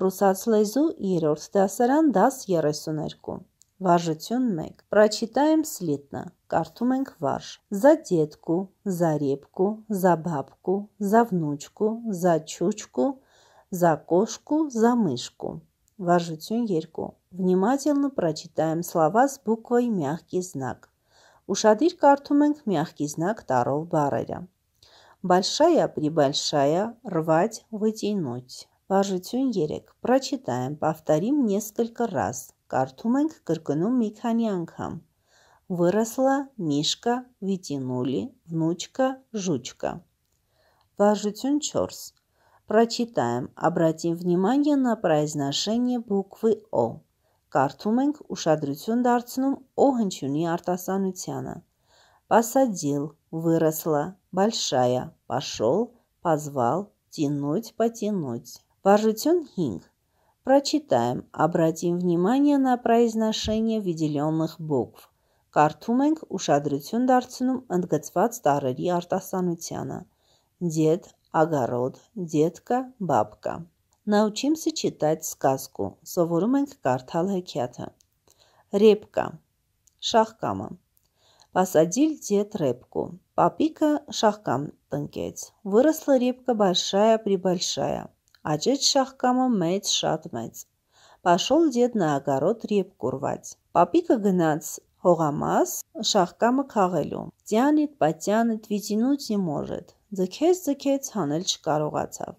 Ռուսաց լեզու 3-րդ դասարան, դաս 32։ Վարժություն 1։ Прочитаем слитно. Կարդում ենք վարժ. За детку, за репку, за бабку, за внучку, за чучку, за кошку, за мышку. Варжություն 2. Внимательно прочитаем слова с буквой мягкий знак. Ушադիր կարդում ենք мягкий знак տարով բառերը. Большая прибольшая, рвать, вытянуть. Վարժություն 3. Պրաչիտայեմ, պավտարիմ նեսկլկը ռազ, կարդում ենք կրկնում մի քանի անգամ։ Վырասլա միշկա վիտինուլի внучка жучка։ Վարժություն 4. Прочитаем. Обратим внимание на произношение буквы О։ Կարդում ենք ուշադրություն դարձնում Օ հնչյունի արտասանությանը։ Посадил, выросла, большая, пошел, позвал, тянуть, потянуть. Важություն 5. Прочитаем. Обратим внимание на произношение выделенных букв։ Կարդում ենք ուշադրություն դարձնում ընդգծված տարրերի արտասանությանը։ Дед, огород, детка, бабка։ Научимся читать сказку. Սովորում ենք կարդալ հեքիաթը։ Репка. Շախկամը։ Посадил дед репку. Папика шахкам տնկեց. Выросла репка большая-пребольшая. Աճեց շահկամը մեծ, շատ մեծ։ Пошёл дед на огород репку рвать. Պապիկը գնաց հողամաս շահկամը քաղելու։ Տյանիդ, պատյանիդ, վիզինուց ի մորդ։ Ձգեց, ձգեց, հանել չկարողացավ։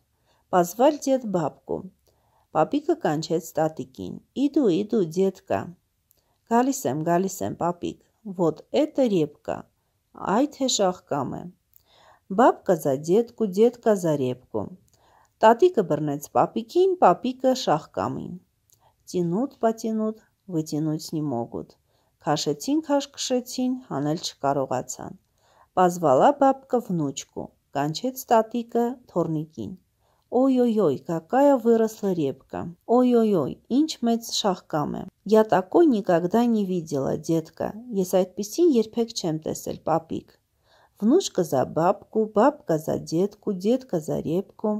Позвал дед бабку։ Պապիկը կանչեց տատիկին։ Իդու, իդու, դետկա։ Գալիս եմ, գալիս եմ, պապիկ։ Вот это репка։ Այ թե շահկամ է։ Бабка за детку, детка за репку։ Տատիկը բռնեց պապիկին, պապիկը շախկամին։ Тянут, потянут, вытянуть не могут. Քաշեցին, քաշքշեցին, հանել չկարողացան։ Պազվալա բաբկը внучку, կանչեց տատիկը թորնիկին։ Ой-ой-ой, какая выросла репка. Ой-ой-ой, ինչ մեծ շախկամ է։ Я такой никогда не видела, детка. Ես այդպեսին երբեք չեմ տեսել, папик. Внучка за бабку, бабка за детку, детка за репку.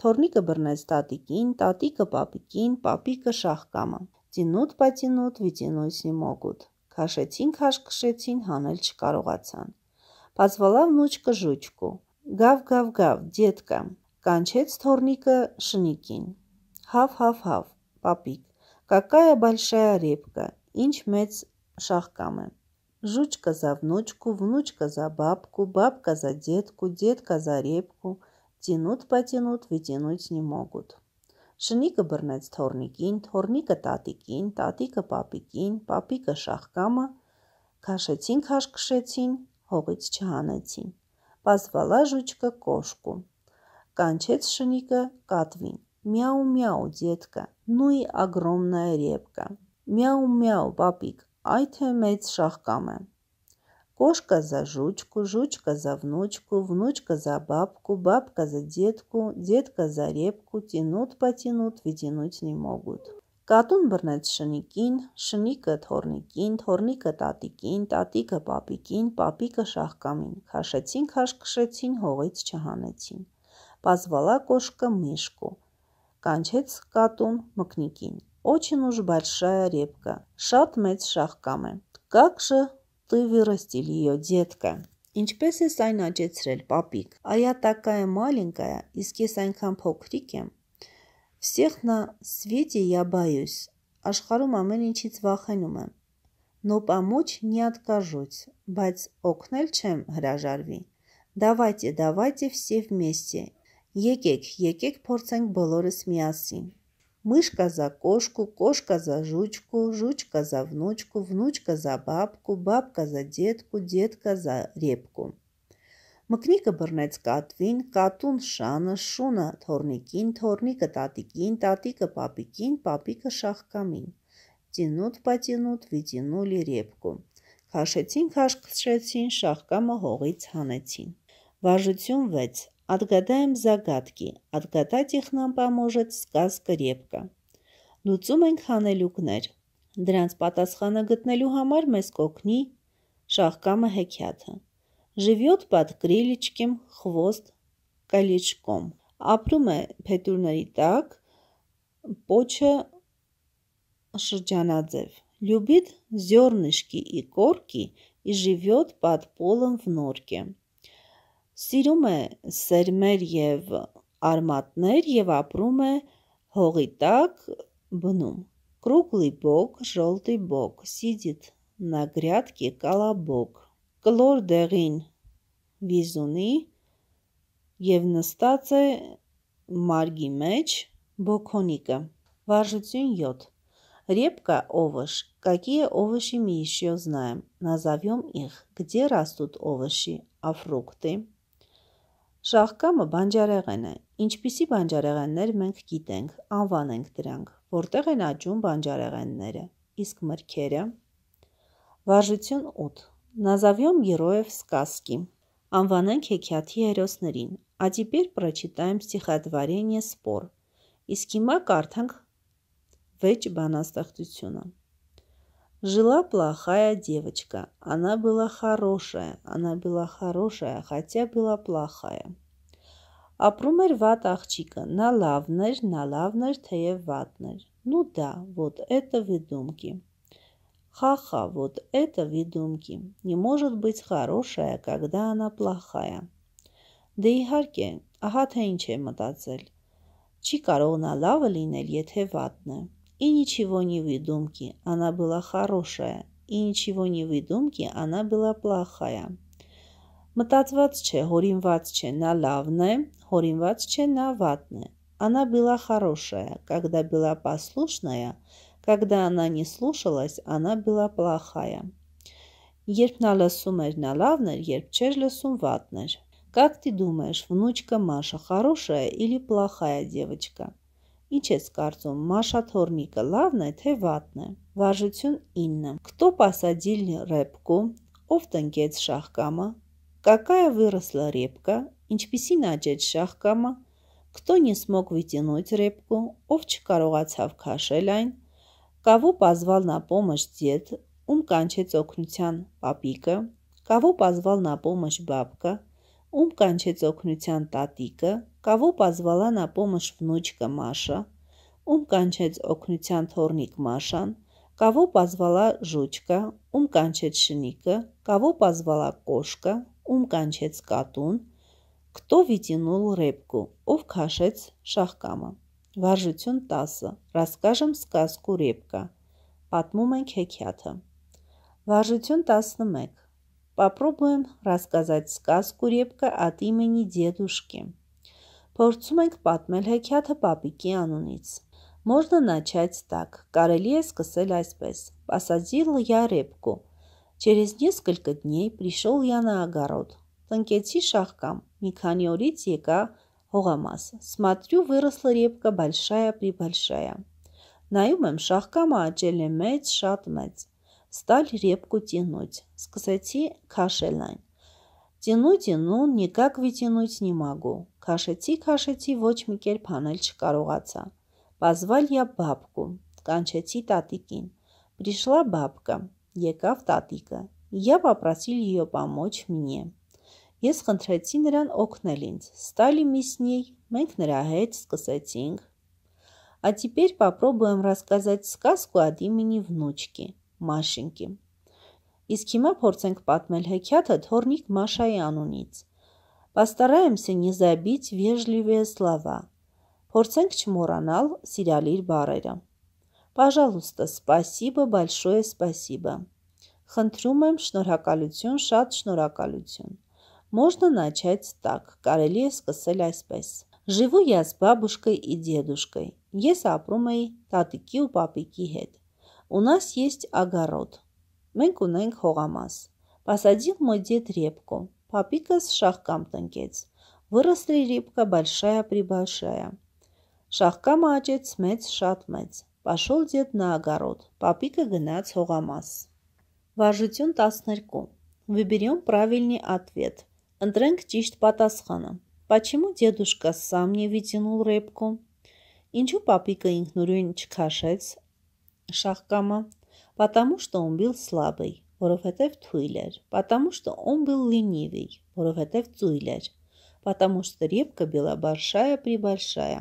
Թորնիկը բռնեց տատիկին, տատիկը պապիկին, պապիկը շահկամը։ Ծինուտ պայծինուտ վիծինույսի մոգուտ։ Քաշեցին, քաշքշեցին, հանել չկարողացան։ Բացվալավ նուճկը ժուճկու։ Գավ, գավ, գավ, դետկա։ Կանչեց թորնիկը շնիկին։ Հավ, հավ, հավ, պապիկ։ Կակայա բալշայա ռեպկա։ Ինչ մեծ շահկամ է։ Жучка за внучку, внучка за бабку, бабка за детку, детка за репку – Тянут-потянут, вытянуть не могут. Շնիկը բռնեց թորնիկին, թորնիկը տատիկին, տատիկը պապիկին, պապիկը շախկամը, քաշեցին, քաշքշեցին, հողից չհանեցին։ Պասվալա ժուչկը կոշկու։ Կանչեց շնիկը կատվին։ Мяу-мяу, детка, ну и огромная репка։ Мяу-мяу, պապիկ, այ թե մեծ շախկամ է։ Кошка за жучку, жучка за внучку, внучка за бабку, бабка за детку, детка за репку, тянут, потянут, вытянуть не могут. Կատուն բռնեց շնիկին, շնիկը թորնիկին, թորնիկը տատիկին, տատիկը պապիկին, պապիկը շահկամին, քաշեցին, քաշքշեցին, հողից չհանեցին։ Պազվալա կոշկը միշկու, կանչեց կատուն մկնիկին, Очень уж большая репка. Շատ մեծ շահկամ է։ Как же что и вырастили ее детка. Ինչպես ես այն աճեցրել, պապիկ։ Այա такая маленькая, իսկ ես այնքան փոքրիկ եմ։ Всех на свете я боюсь։ Աշխարհում ամեն ինչից վախենում եմ։ Но помочь не откажусь, բայց օգնել չեմ հրաժարվի։ Давайте, давайте все вместе։ Եկեք, եկեք փորձենք բոլորս միասին։ Мышка за кошку, кошка за жучку, жучка за внучку, внучка за бабку, бабка за детку, детка за репку. Մկնիկը բռնեց կատվին, կատուն շանը, շունը թորնիկին, թորնիկը տատիկին, տատիկը պապիկին, պապիկը շախկամին։ Տինուտ պատինուտ վիտինուլի ռեպկու։ Քաշեցին, քաշքշեցին, շախկամը հողից հանեցին։ Վարժություն 6. Ադգադայեմ զագատկի, ադգադать их нам поможет сказка репка։ Լուծում ենք հանելուկներ։ Դրանց պատասխանը գտնելու համար մեզ կօգնի շահկամը հեքիաթը։ Ժիվյոտ պատ գրիլիչկիմ խվոստ կալիչկոմ։ Ապրում է փետուրների տակ, պոչը շրջանաձև։ Любит зернышки и корки и живет под полом в норке սիրում է սերմեր եւ արմատներ եւ ապրում է հողի տակ բնում։ Круглый бок, желтый бок, сидит на грядке колобок։ Կլոր դեղին վիզունի եւ նստած է մարգի մեջ բոքոնիկը։ Վարժություն 7 Репка овощ. Какие овощи мы еще знаем? Назовем их. Где растут овощи? А фрукты? Շահկամը բանջարեղեն է։ Ինչպիսի բանջարեղեններ մենք գիտենք, անվան ենք դրանք, որտեղ են աճում բանջարեղենները։ Իսկ մրգերը։ Վարժություն 8։ Назовём героев сказки։ Անվանենք հեքիաթի հերոսներին։ А теперь прочитаем стихотворение «Спор»։ Իսկ հիմա կարդանք վեճ բանաստեղծությունը։ Жила плохая девочка. Она была хорошая. Она была хорошая, хотя была плохая. Ապրում էր վատ աղջիկը, նա լավն էր, նա լավն էր, թեև վատն էր։ Ну да, вот это выдумки. Ха-ха, вот это выдумки. Не может быть хорошая, когда она плохая. Դե իհարկե, ահա թե ինչ է մտածել։ Չի կարող նա լավը լինել, եթե վատն է։ И ничего не выдумки, она была хорошая. И ничего не выдумки, она была плохая. Մտածված չէ, հորինված չէ, նա լավն է, հորինված չէ, նա Она была хорошая, когда была послушная, когда она не слушалась, она была плохая. Երբ նա լսում էր, նա լավն էր, երբ չէր լսում, Как ты думаешь, внучка Маша хорошая или плохая девочка? Ինչ ես կարծում, Մաշա Թորնիկը լավն է, թե վատն է։ Վարժություն 9. Кто посадил репку? Ով տնկեց շահկամը? Какая выросла репка? Ինչպիսին աճեց շահկամը? Кто не смог вытянуть репку? Ով չկարողացավ քաշել այն? Кого позвал на помощь дед? Ում կանչեց օգնության? Պապիկը։ Кого позвал на помощь бабка? ում կանչեց օգնության տատիկը, կավոպ ազվալան ապոմը շվնուչկը Մաշա, ում կանչեց օգնության թորնիկ Մաշան, կավոպ ազվալա Ժուչկա, ում կանչեց շնիկը, կավոպ ազվալա Կոշկա, ում կանչեց կատուն, կտո վիտինուլ ռեպկու, ով քաշեց շախկամը։ Վարժություն 10. Ռասկաժմ սկասկու ռեպկա։ Պատմում ենք հեքիաթը։ Վարժություն 11. Попробуем рассказать сказку «Репка» от имени дедушки. Փորձում ենք պատմել հեքիաթը պապիկի անունից։ Можно начать так. Կարելի է սկսել այսպես. Посадил я репку. Через несколько дней пришел я на огород. Տնկեցի շաղկամ, մի քանի օրից եկա հողամաս։ Смотрю, выросла репка большая-пребольшая։ Նայում եմ, շաղկամը աճել է մեծ, շատ մեծ стали репку тянуть. Скосоти кашелань. Տինու-տինու նիկակ վիտինուց նիմագու, կաշեցի կաշեցի ոչ մի կերպ հանել չկարողացա։ Պազվալ յա բաբկու, կանչեցի տատիկին։ Պրիշլա բաբկա, եկավ տատիկը։ Յա պապրասիլ ее պամոչ մինե։ Ես խնդրեցի նրան օգնել ինձ։ Ստալի միսնի, մենք նրա հետ սկսեցինք։ А теперь попробуем рассказать сказку от имени внучки. Մաշինկի։ Իսկ հիմա փորձենք պատմել հեքիաթը Թորնիկ Մաշայի անունից։ Պաստարայեմся не забыть вежливые слова։ Փորձենք չմոռանալ սիրալիր բառերը։ Пожалуйста, спасибо, большое спасибо։ Խնդրում եմ, շնորհակալություն, շատ շնորհակալություն։ Можно начать так. Կարելի է սկսել այսպես. Живу я с бабушкой и дедушкой։ Ես ապրում եի տատիկի ու պապիկի հետ։ У нас есть огород։ Մենք ունենք հողամաս։ Посадил мой дед репку. Папիկս շախկամտ ընկեց։ Выросли репка большая-пребольшая։ Շախկամը աճեց մեծ, շատ մեծ։ Пошел дед на огород։ Папիկը գնաց հողամաս։ Վարժություն 12։ Выберем правильный ответ։ Ընտրենք ճիշտ պատասխանը։ Почему дедушка сам не вытянул репку? Ինչու папիկը ինքնուրույն չքաշեց Շահկամա։ Потому что он был слабый, որովհետև թույլ էր։ Потому что он был ленивый, որովհետև ծույլ էր։ Потому что репка была большая прибольшая։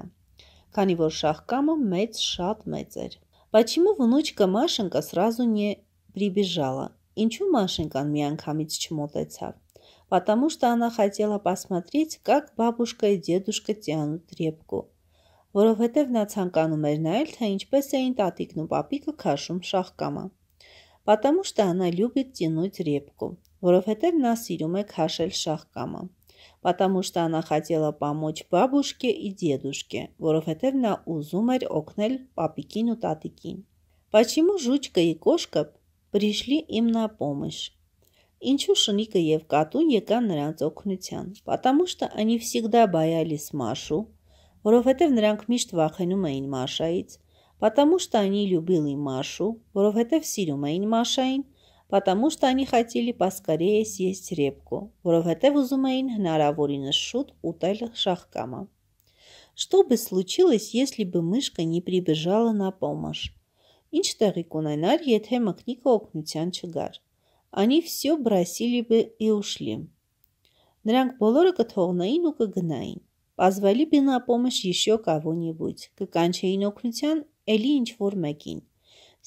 Քանի որ շահկամը մեծ շատ մեծ էր։ Почему внучка Машенька сразу не прибежала? Ինչու Машенькան միանգամից չմոտեցավ? Потому что она хотела посмотреть, как бабушка и дедушка тянут репку որովհետև նա ցանկանում էր նայել, թե ինչպես էին տատիկն ու պապիկը քաշում շախկամա։ Потому что она любит тянуть репку, որովհետև նա սիրում է քաշել շախկամա։ Потому что она хотела помочь бабушке и дедушке, որովհետև նա ուզում էր օգնել պապիկին ու տատիկին։ Почему жучка и кошка пришли им на помощь? Ինչու շնիկը եւ կատուն եկան նրանց օգնության։ Потому что они всегда боялись Машу, որովհետև նրանք միշտ վախենում էին Մաշայից, потому что они любили Машу, որովհետև սիրում էին Մաշային, потому что они хотели поскорее съесть репку, որովհետև ուզում էին հնարավորինս շուտ ուտել շախկամը։ Что бы случилось, если бы мышка не прибежала на помощь? Ինչ տեղի կունենար, եթե մկնիկը օգնության չգար։ Они все бросили бы и ушли։ Նրանք բոլորը կթողնային ու կգնային։ Պազվելի բինապոմը շիշյոք ավոնիվույց, կկանչեին օգնության էլի ինչ-որ մեկին։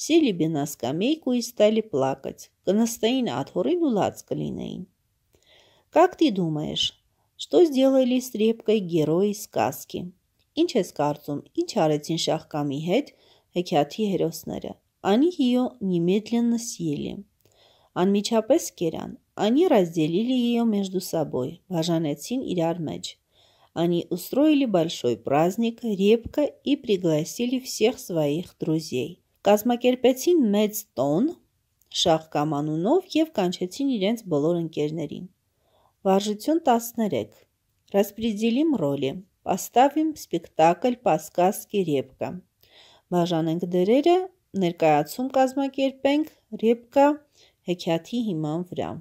Սելի բինասկամեյք ու իստալի պլակըց, կնստեին աթորին ու լաց կլինեին։ Как ты думаешь, что сделали с трепкой герои сказки? Ինչ ես կարծում, ինչ արեցին շախկամի հետ հեքիաթի հերոսները։ Они ее немедленно съели։ Անմիջապես կերան։ Они разделили ее между собой։ Բաժանեցին իրար մեջ։ Они устроили большой праздник, репко и пригласили всех своих друзей. Կազմակերպեցին մեծ տոն շաղ կամանունով եւ կանչեցին իրենց բոլոր ընկերներին։ Վարժություն 13. Распределим роли. Поставим спектакль по сказке «Репка». Բաժանենք դերերը, ներկայացում կազմակերպենք «Репка» հեքիաթի հիման վրա։